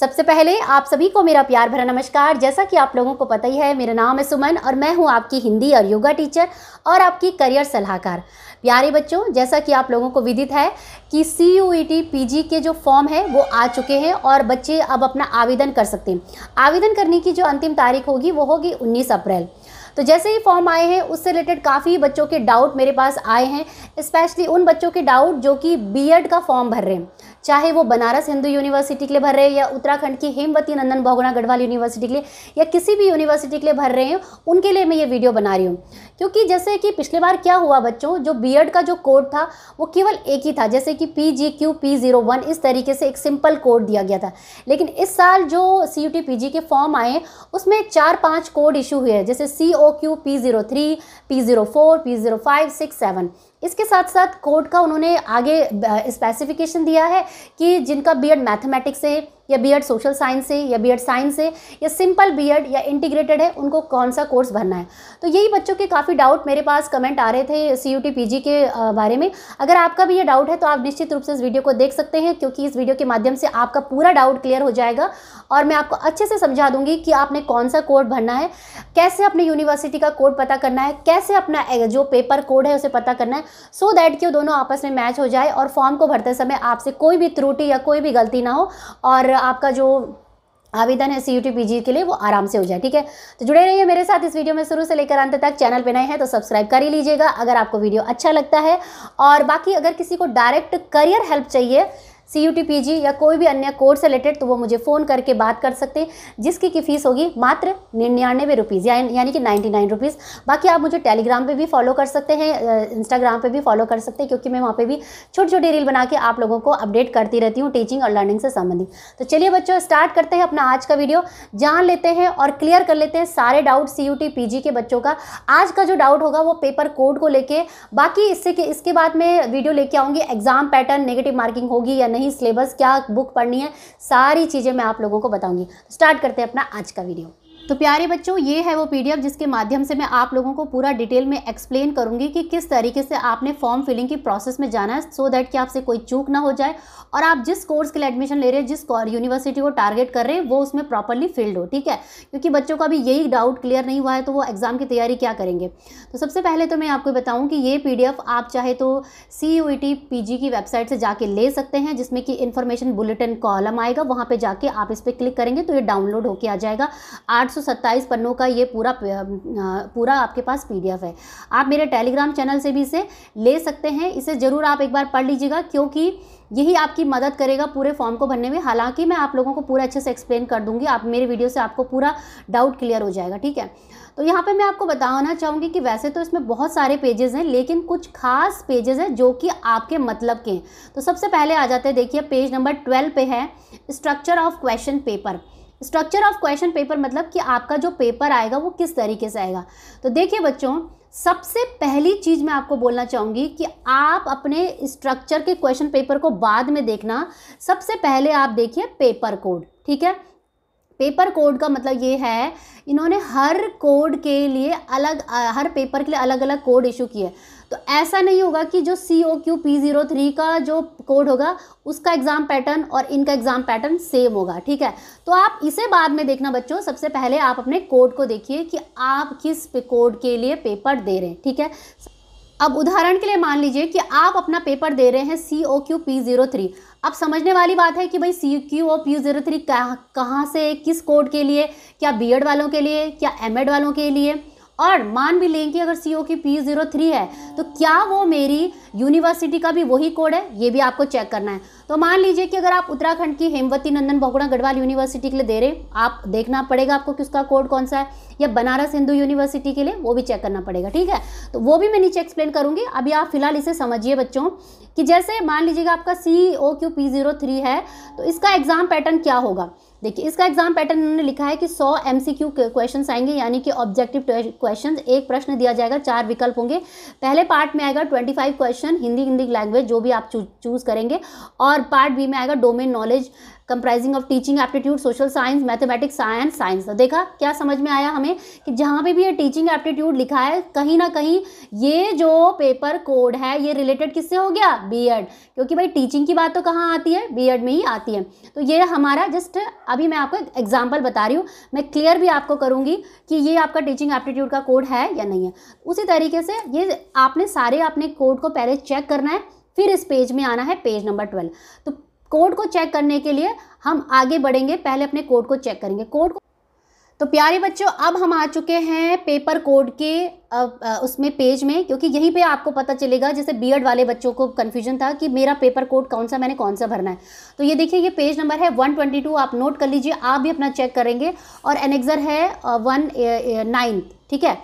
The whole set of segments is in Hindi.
सबसे पहले आप सभी को मेरा प्यार भरा नमस्कार जैसा कि आप लोगों को पता ही है मेरा नाम है सुमन और मैं हूं आपकी हिंदी और योगा टीचर और आपकी करियर सलाहकार प्यारे बच्चों जैसा कि आप लोगों को विदित है कि C U E T P G के जो फॉर्म है वो आ चुके हैं और बच्चे अब अपना आवेदन कर सकते हैं आवेदन करने की जो अंतिम तारीख होगी वो होगी उन्नीस अप्रैल तो जैसे ही फॉर्म आए हैं उससे रिलेटेड काफ़ी बच्चों के डाउट मेरे पास आए हैं स्पेशली उन बच्चों के डाउट जो कि बी का फॉर्म भर रहे हैं चाहे वो बनारस हिंदू यूनिवर्सिटी के लिए भर रहे हैं या उत्तराखंड की हेमवती नंदन बहुगुणा गढ़वाल यूनिवर्सिटी के लिए या किसी भी यूनिवर्सिटी के लिए भर रहे हैं उनके लिए मैं ये वीडियो बना रही हूँ क्योंकि जैसे कि पिछले बार क्या हुआ बच्चों जो बी का जो कोड था वो केवल एक ही था जैसे कि P G Q P zero one इस तरीके से एक सिंपल कोड दिया गया था लेकिन इस साल जो C U T P G के फॉर्म आए उसमें चार पाँच कोड इशू हुए हैं जैसे सी OQ, P03, P04, P05, 6, 7. इसके साथ साथ कोर्ट का उन्होंने आगे स्पेसिफिकेशन दिया है कि जिनका बीएड मैथमेटिक्स से या बीएड सोशल साइंस से या बीएड साइंस से या सिंपल बीएड या इंटीग्रेटेड है उनको कौन सा कोर्स भरना है तो यही बच्चों के काफ़ी डाउट मेरे पास कमेंट आ रहे थे सी यू के बारे में अगर आपका भी ये डाउट है तो आप निश्चित रूप से इस वीडियो को देख सकते हैं क्योंकि इस वीडियो के माध्यम से आपका पूरा डाउट क्लियर हो जाएगा और मैं आपको अच्छे से समझा दूंगी कि आपने कौन सा कोड भरना है कैसे अपने यूनिवर्सिटी का कोड पता करना है कैसे अपना जो पेपर कोड है उसे पता करना है सो दैट कि वो दोनों आपस में मैच हो जाए और फॉर्म को भरते समय आपसे कोई भी त्रुटि या कोई भी गलती ना हो और आपका जो आवेदन है सी यू टी पी के लिए वो आराम से हो जाए ठीक है तो जुड़े रहिए मेरे साथ इस वीडियो में शुरू से लेकर अंत तक चैनल पे नए हैं तो सब्सक्राइब कर ही लीजिएगा अगर आपको वीडियो अच्छा लगता है और बाकी अगर किसी को डायरेक्ट करियर हेल्प चाहिए सी यू या कोई भी अन्य कोर्स से रिलेटेड तो वो मुझे फ़ोन करके बात कर सकते हैं जिसकी की फ़ीस होगी मात्र निन्यानवे रुपीज़ या, यानी कि नाइन्टी नाइन रुपीज़ बाकी आप मुझे टेलीग्राम पे भी फॉलो कर सकते हैं इंस्टाग्राम पे भी फॉलो कर सकते हैं क्योंकि मैं वहाँ पे भी छोटी छोटी रील बना के आप लोगों को अपडेट करती रहती हूँ टीचिंग और लर्निंग से संबंधित तो चलिए बच्चों स्टार्ट करते हैं अपना आज का वीडियो जान लेते हैं और क्लियर कर लेते हैं सारे डाउट सी यू के बच्चों का आज का जो डाउट होगा वो पेपर कोड को लेकर बाकी इससे इसके बाद में वीडियो लेके आऊँगी एग्जाम पैटर्न नेगेटिव मार्किंग होगी या नहीं नहीं सिलेबस क्या बुक पढ़नी है सारी चीज़ें मैं आप लोगों को बताऊँगी स्टार्ट तो करते हैं अपना आज का वीडियो तो प्यारे बच्चों ये है वो पीडीएफ जिसके माध्यम से मैं आप लोगों को पूरा डिटेल में एक्सप्लेन करूंगी कि किस तरीके से आपने फॉर्म फिलिंग की प्रोसेस में जाना है सो so दैट कि आपसे कोई चूक ना हो जाए और आप जिस कोर्स के लिए एडमिशन ले रहे हैं जिस यूनिवर्सिटी को टारगेट कर रहे हैं वो उसमें प्रॉपरली फिल्ड हो ठीक है क्योंकि बच्चों का अभी यही डाउट क्लियर नहीं हुआ है तो वो एग्ज़ाम की तैयारी क्या करेंगे तो सबसे पहले तो मैं आपको बताऊँ कि ये पी आप चाहे तो सी यू e की वेबसाइट से जाके ले सकते हैं जिसमें कि इन्फॉर्मेशन बुलेटिन कॉलम आएगा वहाँ पर जाके आप इस पर क्लिक करेंगे तो ये डाउनलोड होकर आ जाएगा आठ 827 पन्नों का ये पूरा पूरा आपके पास पीडीएफ है आप मेरे टेलीग्राम चैनल से भी इसे ले सकते हैं इसे ज़रूर आप एक बार पढ़ लीजिएगा क्योंकि यही आपकी मदद करेगा पूरे फॉर्म को भरने में हालांकि मैं आप लोगों को पूरा अच्छे से एक्सप्लेन कर दूंगी आप मेरे वीडियो से आपको पूरा डाउट क्लियर हो जाएगा ठीक है तो यहाँ पे मैं आपको बताना चाहूँगी कि वैसे तो इसमें बहुत सारे पेजेस हैं लेकिन कुछ खास पेजेस हैं जो कि आपके मतलब के हैं तो सबसे पहले आ जाते हैं देखिए पेज नंबर ट्वेल्व पे है structure of question paper structure of question paper मतलब कि आपका जो पेपर आएगा वो किस तरीके से आएगा तो देखिए बच्चों सबसे पहली चीज़ मैं आपको बोलना चाहूँगी कि आप अपने स्ट्रक्चर के क्वेश्चन पेपर को बाद में देखना सबसे पहले आप देखिए पेपर कोड ठीक है पेपर कोड का मतलब ये है इन्होंने हर कोड के लिए अलग हर पेपर के लिए अलग अलग कोड इशू किए तो ऐसा नहीं होगा कि जो C O Q P zero three का जो कोड होगा उसका एग्ज़ाम पैटर्न और इनका एग्ज़ाम पैटर्न सेम होगा ठीक है तो आप इसे बाद में देखना बच्चों सबसे पहले आप अपने कोड को देखिए कि आप किस कोड के लिए पेपर दे रहे हैं ठीक है अब उदाहरण के लिए मान लीजिए कि आप अपना पेपर दे रहे हैं C O Q P zero three अब समझने वाली बात है कि भाई C Q O P zero three कहाँ से किस कोड के लिए क्या बी वालों के लिए क्या एम वालों के लिए और मान भी लें कि अगर सी ओ की पी जीरो थ्री है तो क्या वो मेरी यूनिवर्सिटी का भी वही कोड है ये भी आपको चेक करना है तो मान लीजिए कि अगर आप उत्तराखंड की हेमवती नंदन बहुगुणा गढ़वाल यूनिवर्सिटी के लिए दे रहे हैं आप देखना पड़ेगा आपको किसका कोड कौन सा है या बनारस हिंदू यूनिवर्सिटी के लिए वो भी चेक करना पड़ेगा ठीक है तो वो भी मैं नीचे एक्सप्लेन करूँगी अभी आप फिलहाल इसे समझिए बच्चों कि जैसे मान लीजिएगा आपका C O Q P zero three है तो इसका एग्ज़ाम पैटर्न क्या होगा देखिए इसका एग्जाम पैटर्न इन्होंने लिखा है कि 100 एमसीक्यू क्वेश्चंस आएंगे यानी कि ऑब्जेक्टिव क्वेश्चंस एक प्रश्न दिया जाएगा चार विकल्प होंगे पहले पार्ट में आएगा 25 क्वेश्चन हिंदी हिंदी लैंग्वेज जो भी आप चूज करेंगे और पार्ट बी में आएगा domain knowledge comprising of teaching aptitude social science mathematics science science देखा क्या समझ में आया हमें कि जहाँ पे भी ये टीचिंग एप्टीट्यूड लिखा है कहीं ना कहीं ये जो पेपर कोड है ये रिलेटेड किससे हो गया बी e क्योंकि भाई टीचिंग की बात तो कहाँ आती है बी e में ही आती है तो ये हमारा जस्ट अभी मैं आपको एग्जाम्पल बता रही हूँ मैं क्लियर भी आपको करूँगी कि ये आपका टीचिंग एप्टीट्यूड का कोड है या नहीं है उसी तरीके से ये आपने सारे अपने कोड को पहले चेक करना है फिर इस पेज में आना है पेज नंबर ट्वेल्व तो कोड को चेक करने के लिए हम आगे बढ़ेंगे पहले अपने कोड को चेक करेंगे कोड को तो प्यारे बच्चों अब हम आ चुके हैं पेपर कोड के अब, उसमें पेज में क्योंकि यहीं पे आपको पता चलेगा जैसे बीएड वाले बच्चों को कन्फ्यूजन था कि मेरा पेपर कोड कौन सा मैंने कौन सा भरना है तो ये देखिए ये पेज नंबर है 122 आप नोट कर लीजिए आप भी अपना चेक करेंगे और एनेक्जर है वन नाइन्थ ठीक है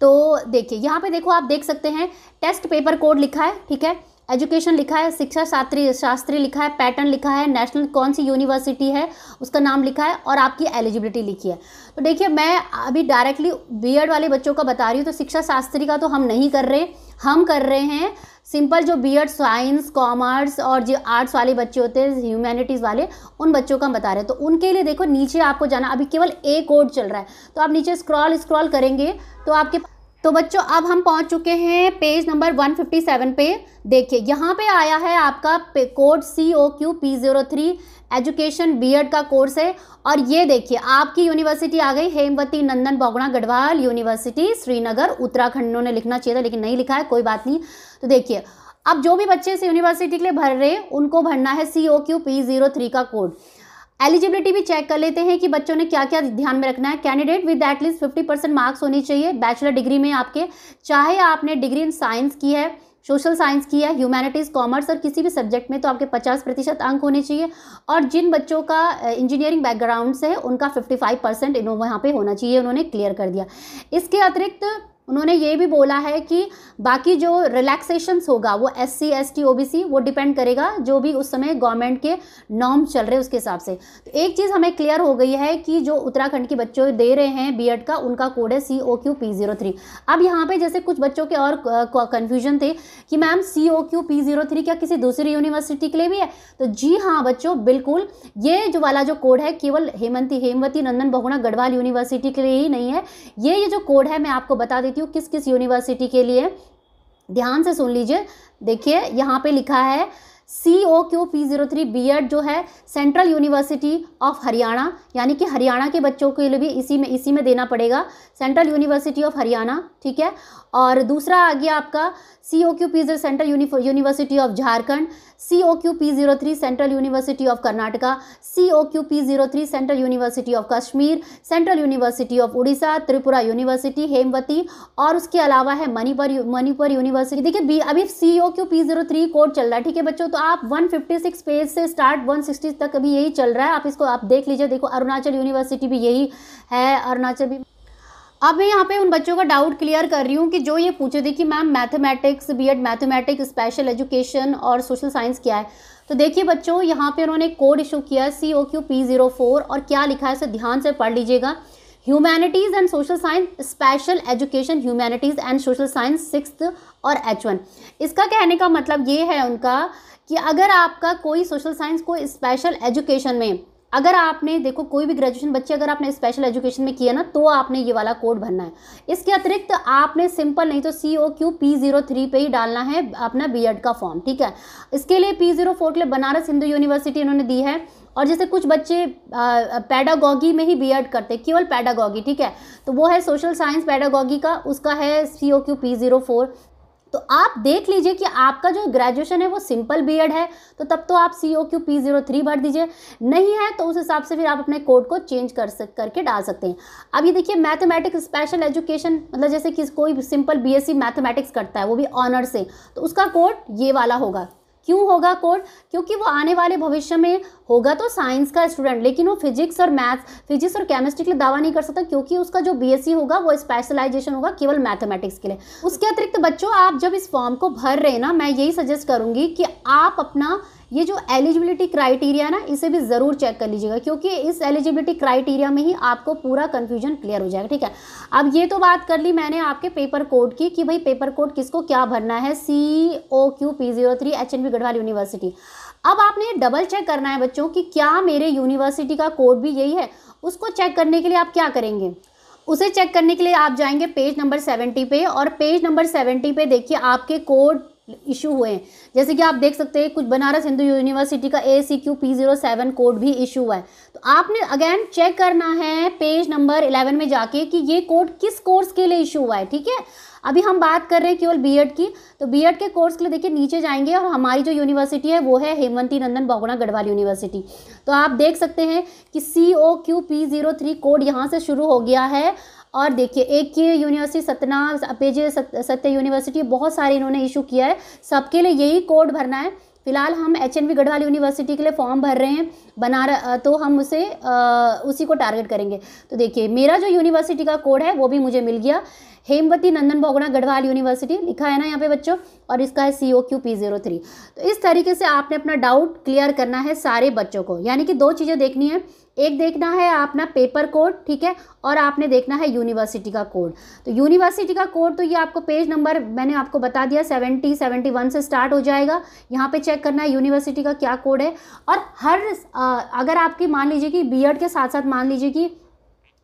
तो देखिए यहाँ पर देखो आप देख सकते हैं टेस्ट पेपर कोड लिखा है ठीक है एजुकेशन लिखा है शिक्षा शास्त्री शास्त्री लिखा है पैटर्न लिखा है नेशनल कौन सी यूनिवर्सिटी है उसका नाम लिखा है और आपकी एलिजिबिलिटी लिखी है तो देखिए मैं अभी डायरेक्टली बी वाले बच्चों का बता रही हूँ तो शिक्षा शास्त्री का तो हम नहीं कर रहे हम कर रहे हैं सिंपल जो बी एड साइंस कॉमर्स और जो आर्ट्स वाले बच्चे होते हैं ह्यूमैनिटीज़ वाले उन बच्चों का हम बता रहे हैं तो उनके लिए देखो नीचे आपको जाना अभी केवल ए कोड चल रहा है तो आप नीचे स्क्रॉल स्क्रॉल करेंगे तो आपके तो बच्चों अब हम पहुंच चुके हैं पेज नंबर 157 पे देखिए यहाँ पे आया है आपका code C O Q P zero three education ed e का कोर्स है और ये देखिए आपकी यूनिवर्सिटी आ गई हेमवती नंदन बोगड़ा गढ़वाल यूनिवर्सिटी श्रीनगर उत्तराखंड उन्होंने लिखना चाहिए था लेकिन नहीं लिखा है कोई बात नहीं तो देखिए अब जो भी बच्चे इस यूनिवर्सिटी के लिए भर रहे उनको भरना है C O Q P zero three का कोड एलिजिबिलिटी भी चेक कर लेते हैं कि बच्चों ने क्या क्या ध्यान में रखना है candidate with at least fifty percent marks होनी चाहिए बैचलर डिग्री में आपके चाहे आपने डिग्री इन साइंस की है सोशल साइंस की है ह्यूमैनिटीज़ कॉमर्स और किसी भी सब्जेक्ट में तो आपके 50 प्रतिशत अंक होने चाहिए और जिन बच्चों का इंजीनियरिंग बैकग्राउंड से है उनका 55 परसेंट इन्हों वहाँ पर होना चाहिए उन्होंने क्लियर कर दिया इसके अतिरिक्त उन्होंने ये भी बोला है कि बाकी जो रिलैक्सेशंस होगा वो S C S T O B C वो डिपेंड करेगा जो भी उस समय गवर्नमेंट के नॉर्म चल रहे उसके हिसाब से तो एक चीज़ हमें क्लियर हो गई है कि जो उत्तराखंड के बच्चों दे रहे हैं बीएड का उनका कोड है C O Q P zero three अब यहाँ पे जैसे कुछ बच्चों के और कन्फ्यूजन थे कि ma'am C O Q P zero three क्या किसी दूसरी यूनिवर्सिटी के लिए भी है तो जी हाँ बच्चों बिल्कुल ये जो वाला जो कोड है केवल हेमंती हेमवती नंदन बहुगुणा गढ़वाल यूनिवर्सिटी के लिए ही नहीं है ये ये जो कोड है मैं आपको बता देती देती हूँ किस किस यूनिवर्सिटी के लिए ध्यान से सुन लीजिए देखिए यहाँ पे लिखा है C O Q P zero three B Ed जो है सेंट्रल यूनिवर्सिटी ऑफ हरियाणा यानी कि हरियाणा के बच्चों के लिए भी इसी में इसी में देना पड़ेगा सेंट्रल यूनिवर्सिटी ऑफ हरियाणा ठीक है और दूसरा आ गया आपका C O Q P zero Central University of Jharkhand C O Q P zero three Central University of Karnataka C O Q P zero three Central University of Kashmir Central University of Odisha Tripura University Hemvati और उसके अलावा है मणिपुर मणिपुर यूनिवर्सिटी देखिए अभी C O Q P zero three code चल रहा है ठीक है बच्चों तो आप 156 पेज से स्टार्ट 160 तक अभी यही चल रहा है आप इसको आप देख लीजिए देखो अरुणाचल यूनिवर्सिटी भी यही है अरुणाचल भी अब मैं यहाँ पे उन बच्चों का डाउट क्लियर कर रही हूँ कि जो ये पूछे थे कि ma'am mathematics B Ed mathematics special education और सोशल साइंस क्या है तो देखिए बच्चों यहाँ पे उन्होंने कोड इशू किया C O Q P zero four और क्या लिखा है इसे ध्यान से पढ़ लीजिएगा humanities and social science special education humanities and social science six और एच वन इसका कहने का मतलब ये है उनका कि अगर आपका कोई सोशल साइंस कोई स्पेशल एजुकेशन में अगर आपने देखो कोई भी ग्रेजुएशन बच्चे अगर आपने स्पेशल एजुकेशन में किया ना तो आपने ये वाला कोड भरना है इसके अतिरिक्त आपने सिंपल नहीं तो C O Q P zero three पे ही डालना है अपना बीएड का फॉर्म ठीक है इसके लिए पी जीरो फोर के लिए बनारस हिंदू यूनिवर्सिटी इन्होंने दी है और जैसे कुछ बच्चे पैडागॉगी में ही बी करते हैं केवल पैडागॉगी ठीक है तो वो है सोशल साइंस पैडागॉगी का उसका है C O Q P zero four तो आप देख लीजिए कि आपका जो ग्रेजुएशन है वो सिंपल बी है तो तब तो आप C O Q P zero three भर दीजिए नहीं है तो उस हिसाब से फिर आप अपने कोड को चेंज कर सक करके डाल सकते हैं अब ये देखिए मैथमेटिक्स स्पेशल एजुकेशन मतलब जैसे कि कोई simple B S C mathematics करता है वो भी ऑनर से तो उसका कोड ये वाला होगा क्यों होगा कोड क्योंकि वो आने वाले भविष्य में होगा तो साइंस का स्टूडेंट लेकिन वो फिजिक्स और मैथ्स फिजिक्स और केमिस्ट्री के लिए दावा नहीं कर सकता क्योंकि उसका जो बीएससी होगा वो स्पेशलाइजेशन होगा केवल मैथमेटिक्स के लिए उसके अतिरिक्त बच्चों आप जब इस फॉर्म को भर रहे ना मैं यही सजेस्ट करूँगी कि आप अपना ये जो एलिजिबिलिटी क्राइटेरिया ना इसे भी ज़रूर चेक कर लीजिएगा क्योंकि इस एलिजिबिलिटी क्राइटेरिया में ही आपको पूरा कन्फ्यूजन क्लियर हो जाएगा ठीक है अब ये तो बात कर ली मैंने आपके पेपर कोड की कि भाई पेपर कोड किसको क्या भरना है C O Q P zero three H N B Garhwal University अब आपने डबल चेक करना है बच्चों कि क्या मेरे यूनिवर्सिटी का कोड भी यही है उसको चेक करने के लिए आप क्या करेंगे उसे चेक करने के लिए आप जाएंगे पेज नंबर सेवेंटी पे और पेज नंबर सेवेंटी पे देखिए आपके कोड इशू हुए हैं जैसे कि आप देख सकते हैं कुछ बनारस हिंदू यूनिवर्सिटी का A C Q P zero seven code भी इशू हुआ है तो आपने अगेन चेक करना है पेज नंबर इलेवन में जाके कि ये कोड किस कोर्स के लिए इशू हुआ है ठीक है अभी हम बात कर रहे हैं केवल बीएड e की तो बीएड e के कोर्स के लिए देखिए नीचे जाएंगे और हमारी जो यूनिवर्सिटी है वो है हेमंती नंदन बहुगुणा गढ़वाल यूनिवर्सिटी तो आप देख सकते हैं कि C O Q P zero three code यहाँ से शुरू हो गया है और देखिए एक की यूनिवर्सिटी सतना अपेज सत्य यूनिवर्सिटी बहुत सारे इन्होंने इशू किया है सबके लिए यही कोड भरना है फिलहाल हम एच एन गढ़वाल यूनिवर्सिटी के लिए फॉर्म भर रहे हैं बना तो हम उसे आ, उसी को टारगेट करेंगे तो देखिए मेरा जो यूनिवर्सिटी का कोड है वो भी मुझे मिल गया हेमवती नंदन भोगना गढ़वाल यूनिवर्सिटी लिखा है ना यहाँ पे बच्चों और इसका है C O Q P zero three तो इस तरीके से आपने अपना डाउट क्लियर करना है सारे बच्चों को यानी कि दो चीज़ें देखनी है एक देखना है अपना पेपर कोड ठीक है और आपने देखना है यूनिवर्सिटी का कोड तो यूनिवर्सिटी का कोड तो ये आपको पेज नंबर मैंने आपको बता दिया सेवेंटी सेवेंटी वन से स्टार्ट हो जाएगा यहाँ पे चेक करना है यूनिवर्सिटी का क्या कोड है और हर अगर आपकी मान लीजिए कि बी के साथ साथ मान लीजिए कि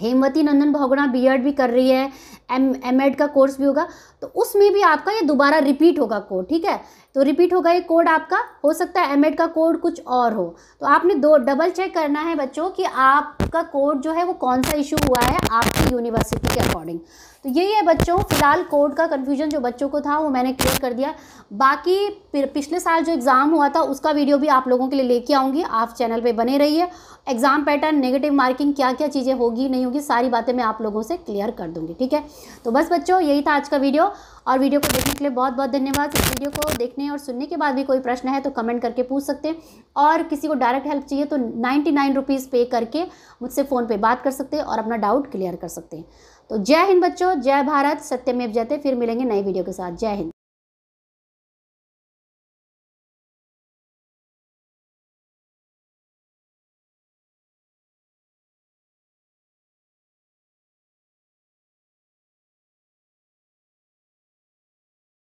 हेमवती नंदन भोगना बी भी कर रही है एम एम एड का कोर्स भी होगा तो उसमें भी आपका ये दोबारा रिपीट होगा कोड ठीक है तो रिपीट होगा ये कोड आपका हो सकता है एम का कोड कुछ और हो तो आपने दो डबल चेक करना है बच्चों कि आपका कोड जो है वो कौन सा इशू हुआ है आपकी यूनिवर्सिटी के अकॉर्डिंग तो यही है बच्चों फिलहाल कोड का कन्फ्यूजन जो बच्चों को था वो मैंने क्लियर कर दिया बाकी पिछले साल जो एग्ज़ाम हुआ था उसका वीडियो भी आप लोगों के लिए लेके आऊँगी आप चैनल पर बने रहिए एग्ज़ाम पैटर्न नेगेटिव मार्किंग क्या क्या चीज़ें होगी नहीं होगी सारी बातें मैं आप लोगों से क्लियर कर दूँगी ठीक है तो बस बच्चों यही था आज का वीडियो और वीडियो को देखने के लिए बहुत बहुत धन्यवाद इस वीडियो को देखने और सुनने के बाद भी कोई प्रश्न है तो कमेंट करके पूछ सकते हैं और किसी को डायरेक्ट हेल्प चाहिए तो नाइन्टी नाइन रुपीज़ पे करके मुझसे फ़ोन पे बात कर सकते हैं और अपना डाउट क्लियर कर सकते हैं तो जय हिंद बच्चों जय भारत सत्यमेव जयते फिर मिलेंगे नई वीडियो के साथ जय हिंद